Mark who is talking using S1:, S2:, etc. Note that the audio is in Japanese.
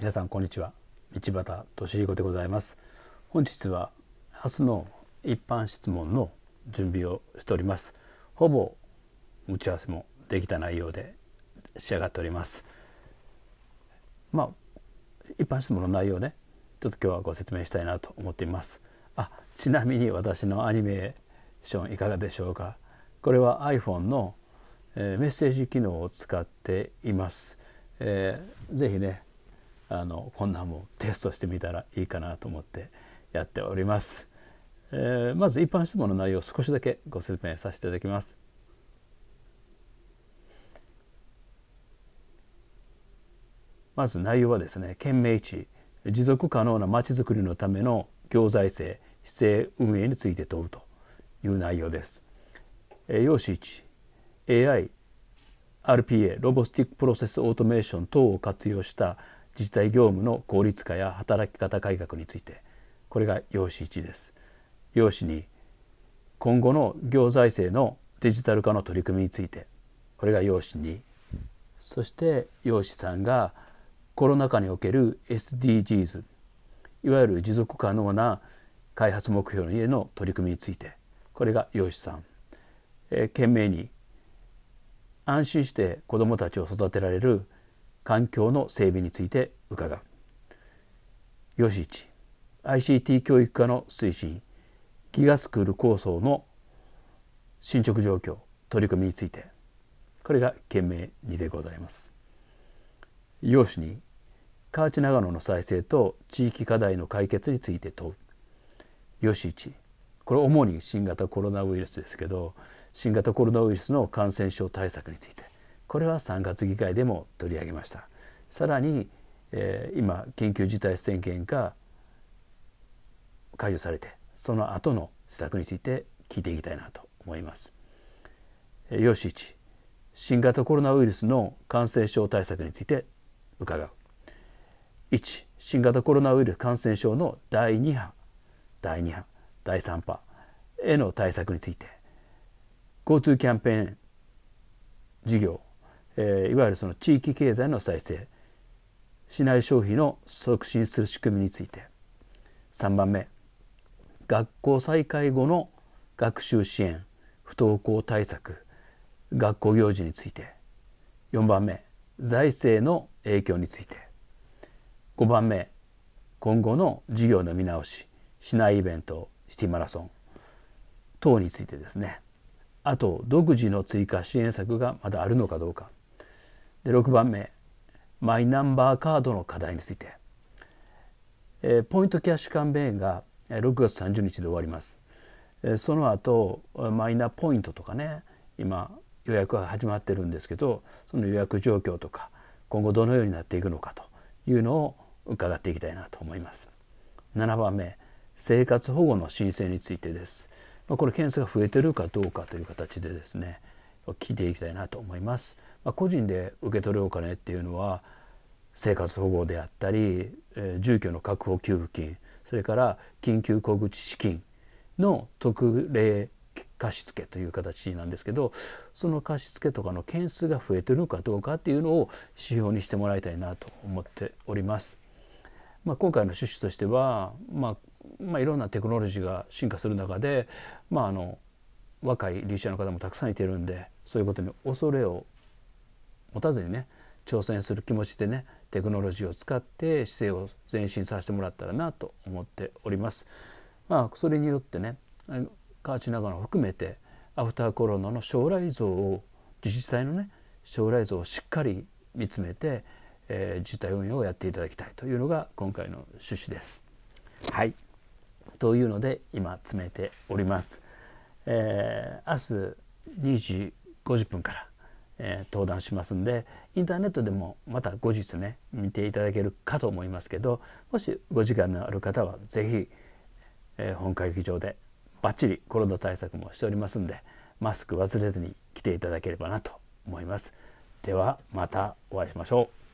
S1: 皆さんこんにちは道端俊彦でございます本日は明日の一般質問の準備をしておりますほぼ打ち合わせもできた内容で仕上がっておりますまあ一般質問の内容ねちょっと今日はご説明したいなと思っていますあちなみに私のアニメーションいかがでしょうかこれは iPhone の、メッセージ機能を使っています、えー、ぜひねあのこんなもんテストしてみたらいいかなと思ってやっております。えー、まず一般質問の内容を少しだけご説明させていただきます。まず内容はですね県名地持続可能なまちづくりのための行財政市政運営について問うという内容です。えー、用紙1 AI RPA ロボスティックプロセスオートメーション等を活用した自治体業務の効率化や働き方改革についてこれが用紙1です用紙に今後の行財政のデジタル化の取り組みについてこれが要旨2そして要旨3がコロナ禍における SDGs いわゆる持続可能な開発目標への取り組みについてこれが要旨3、えー、懸命に安心して子どもたちを育てられる環境の整備について伺う吉一 ICT 教育化の推進ギガスクール構想の進捗状況取り組みについてこれが件名にでございますよしに河内長野の再生と地域課題の解決について問う吉一これ主に新型コロナウイルスですけど新型コロナウイルスの感染症対策についてこれは3月議会でも取り上げましたさらに、えー、今緊急事態宣言が解除されてその後の施策について聞いていきたいなと思いますよし1新型コロナウイルスの感染症対策について伺う1新型コロナウイルス感染症の第2波第2波第3波への対策について GoTo キャンペーン事業えいわゆるその地域経済の再生市内消費の促進する仕組みについて3番目学校再開後の学習支援不登校対策学校行事について4番目財政の影響について5番目今後の事業の見直し市内イベントシティマラソン等についてですねあと独自の追加支援策がまだあるのかどうかで6番目マイナンバーカードの課題について、えー、ポイントキャッシュカンペーンが6月30日で終わります、えー、その後マイナポイントとかね今予約が始まってるんですけどその予約状況とか今後どのようになっていくのかというのを伺っていきたいなと思います7番目生活保護の申請についてです、まこれ件数が増えてるかどうかという形でですね聞いていきたいなと思います。まあ、個人で受け取るお金っていうのは生活保護であったり、えー、住居の確保給付金それから緊急小口資金の特例貸付という形なんですけどその貸付とかの件数が増えてるのかどうかっていうのを指標にしてもらいたいなと思っております。まあ、今回の趣旨としては、まあ、まあ、いろんなテクノロジーが進化する中で、まあ、あの若い理事者の方もたくさんいてるんでそういうことに恐れを持たずにね挑戦する気持ちでねテクノロジーを使って姿勢を前進させてもらったらなと思っております。まあ、それによってね河内長野を含めてアフターコロナの将来像を自治体のね将来像をしっかり見つめて、えー、自治体運用をやっていただきたいというのが今回の趣旨です。はいというので今詰めております。えー、明日2時50分から、えー、登壇しますんでインターネットでもまた後日ね見ていただけるかと思いますけどもしご時間のある方は是非、えー、本会議場でバッチリコロナ対策もしておりますんでマスク忘れずに来ていただければなと思います。ではまたお会いしましょう。